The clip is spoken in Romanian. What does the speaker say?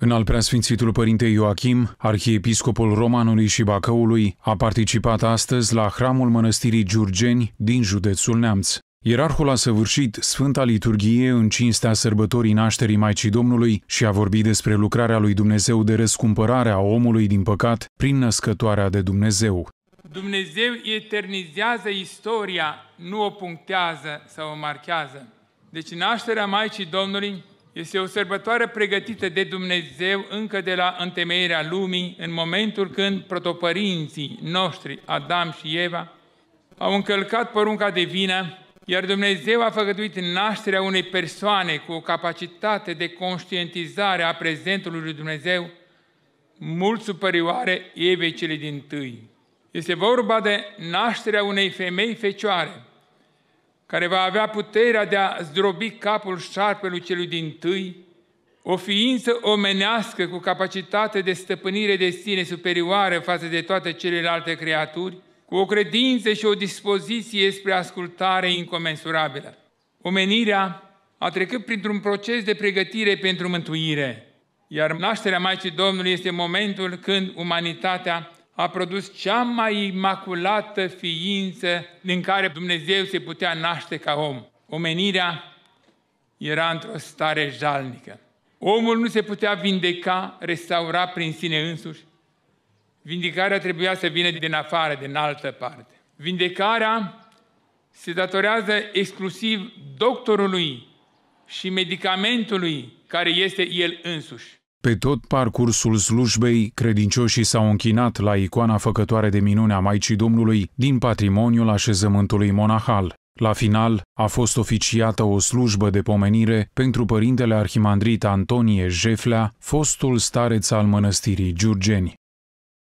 În al preasfințitul părinte Ioachim, arhiepiscopul Romanului și Bacăului, a participat astăzi la hramul mănăstirii Giurgeni din județul Neamț. Ierarhul a săvârșit Sfânta Liturghie în cinstea sărbătorii nașterii Maicii Domnului și a vorbit despre lucrarea lui Dumnezeu de răscumpărare a omului din păcat prin născătoarea de Dumnezeu. Dumnezeu eternizează istoria, nu o punctează sau o marchează. Deci nașterea Maicii Domnului este o sărbătoare pregătită de Dumnezeu încă de la întemeierea lumii, în momentul când protopărinții noștri, Adam și Eva, au încălcat porunca divină, iar Dumnezeu a făgăduit nașterea unei persoane cu o capacitate de conștientizare a prezentului lui Dumnezeu mult superioare Evei cele din tâi. Este vorba de nașterea unei femei fecioare, care va avea puterea de a zdrobi capul șarpelui celui din tâi, o ființă omenească cu capacitate de stăpânire de sine superioară față de toate celelalte creaturi, cu o credință și o dispoziție spre ascultare incomensurabilă. Omenirea a trecut printr-un proces de pregătire pentru mântuire, iar nașterea Maicii Domnului este momentul când umanitatea a produs cea mai imaculată ființă din care Dumnezeu se putea naște ca om. Omenirea era într-o stare jalnică. Omul nu se putea vindeca, restaura prin sine însuși. Vindicarea trebuia să vină din afară, din altă parte. Vindecarea se datorează exclusiv doctorului și medicamentului care este el însuși. Pe tot parcursul slujbei, credincioșii s-au închinat la icoana făcătoare de minune a Maicii Domnului din patrimoniul așezământului monahal. La final, a fost oficiată o slujbă de pomenire pentru părintele arhimandrit Antonie Jeflea, fostul stareț al mănăstirii Giurgeni.